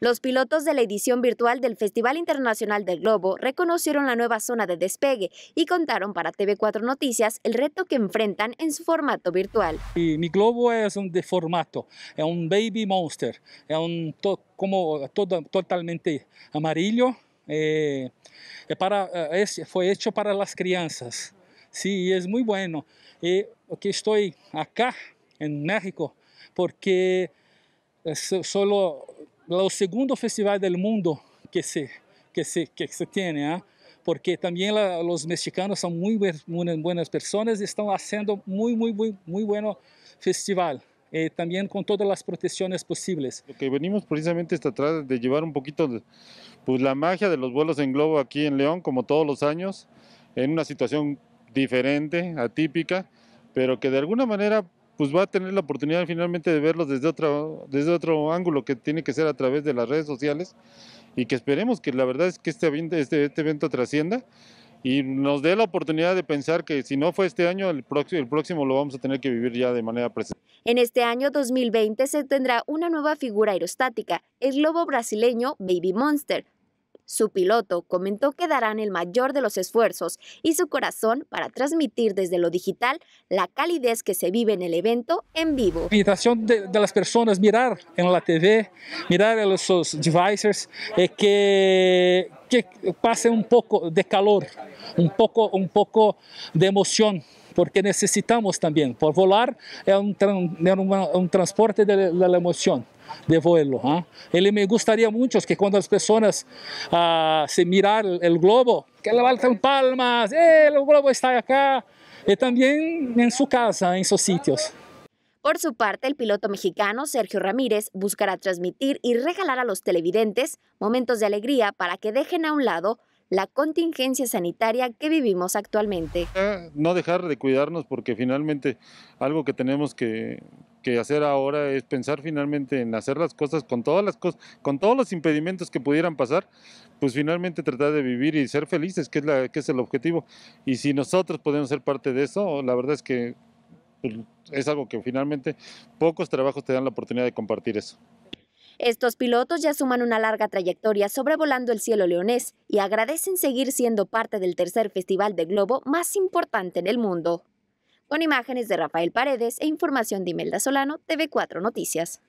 Los pilotos de la edición virtual del Festival Internacional del Globo reconocieron la nueva zona de despegue y contaron para TV4 Noticias el reto que enfrentan en su formato virtual. mi globo es un de formato, es un baby monster, es un como todo, totalmente amarillo. Eh, para, eh, fue hecho para las crianzas. Sí, es muy bueno. Y que estoy acá en México porque solo el segundo festival del mundo que se, que se, que se tiene, ¿ah? porque también los mexicanos son muy, muy, buenas personas y están haciendo muy, muy, muy, muy bueno festival. Eh, también con todas las protecciones posibles. Lo que venimos precisamente hasta atrás de llevar un poquito pues, la magia de los vuelos en globo aquí en León, como todos los años, en una situación diferente, atípica, pero que de alguna manera pues va a tener la oportunidad finalmente de verlos desde otro, desde otro ángulo que tiene que ser a través de las redes sociales y que esperemos que la verdad es que este, evento este, este trascienda y nos dé la oportunidad de pensar que si no fue este año, el próximo, el próximo lo vamos a tener que vivir ya de manera presente. En este año 2020 se tendrá una nueva figura aerostática, el lobo brasileño Baby Monster, su piloto comentó que darán el mayor de los esfuerzos y su corazón para transmitir desde lo digital la calidez que se vive en el evento en vivo. La invitación de, las personas mirar en la TV, mirar en los, devices, eh, que, que pase un poco de calor, un poco, un poco de emoción porque necesitamos también, por volar es un, un, transporte de la emoción de vuelo. ¿ah? Él me gustaría mucho que cuando las personas ah, se miran el globo, que levanten palmas, eh, el globo está acá, y eh, también en su casa, en sus sitios. Por su parte, el piloto mexicano Sergio Ramírez buscará transmitir y regalar a los televidentes momentos de alegría para que dejen a un lado la contingencia sanitaria que vivimos actualmente. Ah, no dejar de cuidarnos porque finalmente algo que tenemos que, que hacer ahora es pensar finalmente en hacer las cosas con todas las cosas, con todos los impedimentos que pudieran pasar, pues finalmente tratar de vivir y ser felices, que es, la, que es el objetivo. Y si nosotros podemos ser parte de eso, la verdad es que pues, es algo que finalmente pocos trabajos te dan la oportunidad de compartir eso. Estos pilotos ya suman una larga trayectoria sobrevolando el cielo leonés y agradecen seguir siendo parte del tercer festival de globo más importante en el mundo. Con imágenes de Rafael Paredes e información de Imelda Solano, TV4 Noticias.